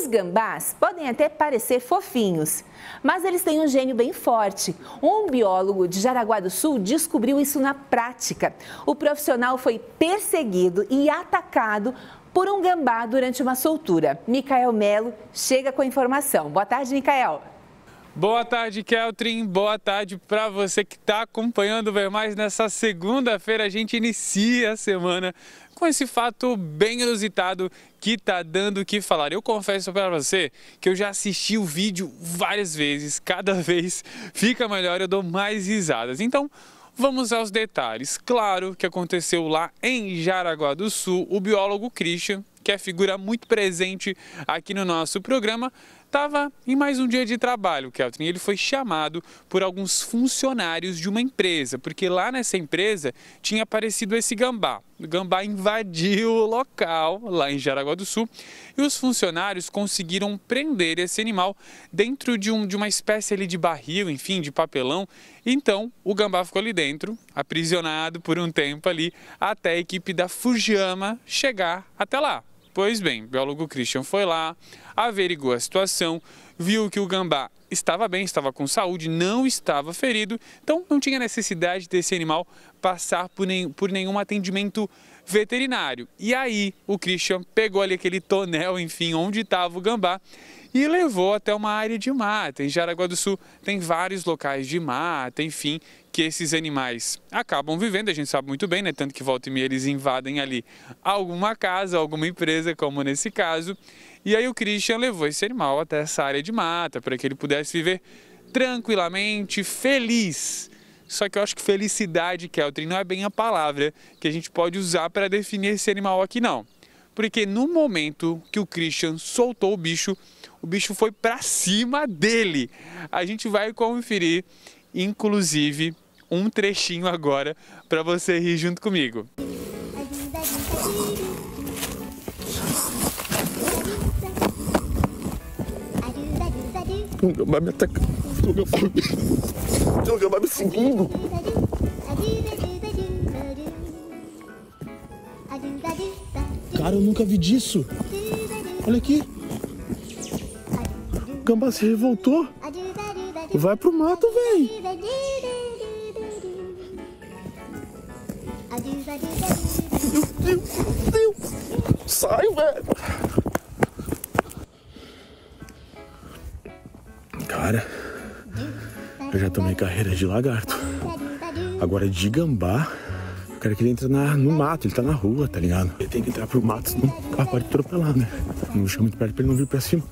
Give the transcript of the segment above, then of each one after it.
Os gambás podem até parecer fofinhos, mas eles têm um gênio bem forte. Um biólogo de Jaraguá do Sul descobriu isso na prática. O profissional foi perseguido e atacado por um gambá durante uma soltura. Micael Melo chega com a informação. Boa tarde, Micael. Boa tarde, Keltrin. Boa tarde para você que está acompanhando o mais Nessa segunda-feira, a gente inicia a semana com esse fato bem inusitado que tá dando o que falar. Eu confesso para você que eu já assisti o vídeo várias vezes, cada vez fica melhor, eu dou mais risadas. Então, Vamos aos detalhes. Claro que aconteceu lá em Jaraguá do Sul, o biólogo Christian, que é figura muito presente aqui no nosso programa, estava em mais um dia de trabalho, e Ele foi chamado por alguns funcionários de uma empresa, porque lá nessa empresa tinha aparecido esse gambá. O gambá invadiu o local, lá em Jaraguá do Sul, e os funcionários conseguiram prender esse animal dentro de, um, de uma espécie ali de barril, enfim, de papelão. Então, o gambá ficou ali dentro, aprisionado por um tempo ali, até a equipe da Fujama chegar até lá. Pois bem, o biólogo Christian foi lá, averigou a situação, viu que o gambá estava bem, estava com saúde, não estava ferido, então não tinha necessidade desse animal passar por, nem, por nenhum atendimento veterinário. E aí o Christian pegou ali aquele tonel, enfim, onde estava o gambá e levou até uma área de mata. Em Jaraguá do Sul tem vários locais de mata, enfim, que esses animais acabam vivendo, a gente sabe muito bem, né? Tanto que volta e meia eles invadem ali alguma casa, alguma empresa, como nesse caso. E aí o Christian levou esse animal até essa área de de mata, para que ele pudesse viver tranquilamente, feliz. Só que eu acho que felicidade, Keltrin, não é bem a palavra que a gente pode usar para definir esse animal aqui, não. Porque no momento que o Christian soltou o bicho, o bicho foi para cima dele. A gente vai conferir, inclusive, um trechinho agora para você rir junto comigo. Tem alguém vai me atacando. Tem alguém vai me, seguindo. Cara, eu nunca vi disso. Olha aqui. O gambá se revoltou. Vai pro mato, velho. Meu Deus, meu Deus. Sai, velho. Eu já tomei carreira de lagarto. Agora de gambá, eu quero que ele entre na, no mato, ele tá na rua, tá ligado? Ele tem que entrar pro mato, senão o carro pode atropelar, né? Não chama muito perto pra ele não vir pra cima.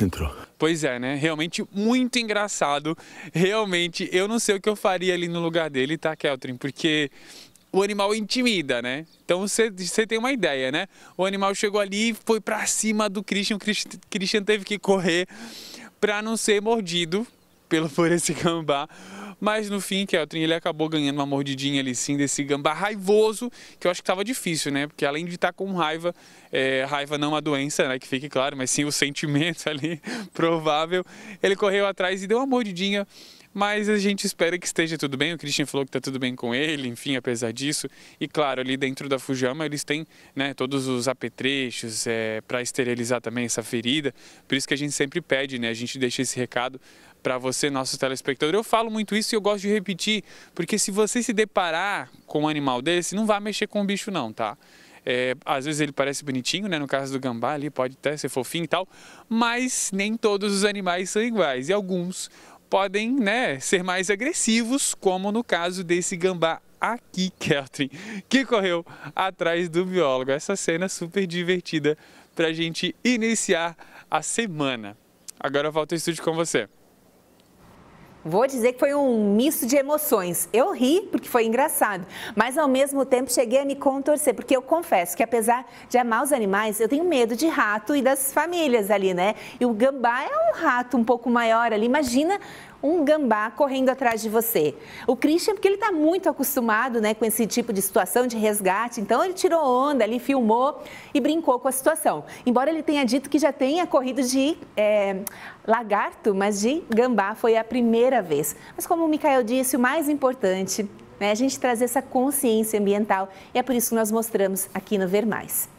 Entrou. Pois é, né? Realmente muito engraçado. Realmente, eu não sei o que eu faria ali no lugar dele, tá, Keltrin? Porque o animal intimida, né? Então você tem uma ideia, né? O animal chegou ali e foi para cima do Christian, o Christian, teve que correr para não ser mordido pelo por esse gambá. Mas no fim, Keltrin, ele acabou ganhando uma mordidinha ali sim desse gambá raivoso, que eu acho que estava difícil, né? Porque além de estar tá com raiva, é, raiva não é uma doença, né? Que fique claro, mas sim o sentimento ali provável. Ele correu atrás e deu uma mordidinha mas a gente espera que esteja tudo bem. O Christian falou que está tudo bem com ele, enfim, apesar disso. E claro, ali dentro da Fujama eles têm né, todos os apetrechos é, para esterilizar também essa ferida. Por isso que a gente sempre pede, né? A gente deixa esse recado para você, nosso telespectador. Eu falo muito isso e eu gosto de repetir, porque se você se deparar com um animal desse, não vá mexer com o bicho não, tá? É, às vezes ele parece bonitinho, né? No caso do gambá ali pode até ser fofinho e tal, mas nem todos os animais são iguais e alguns podem, né, ser mais agressivos, como no caso desse gambá aqui, Keltrin, que correu atrás do biólogo. Essa cena super divertida para a gente iniciar a semana. Agora eu volto ao estúdio com você. Vou dizer que foi um misto de emoções. Eu ri porque foi engraçado, mas ao mesmo tempo cheguei a me contorcer, porque eu confesso que apesar de amar os animais, eu tenho medo de rato e das famílias ali, né? E o gambá é um rato um pouco maior ali. Imagina um gambá correndo atrás de você. O Christian, porque ele está muito acostumado né, com esse tipo de situação de resgate, então ele tirou onda, ele filmou e brincou com a situação. Embora ele tenha dito que já tenha corrido de é, lagarto, mas de gambá foi a primeira vez. Mas como o Mikael disse, o mais importante né, é a gente trazer essa consciência ambiental. E é por isso que nós mostramos aqui no Ver Mais.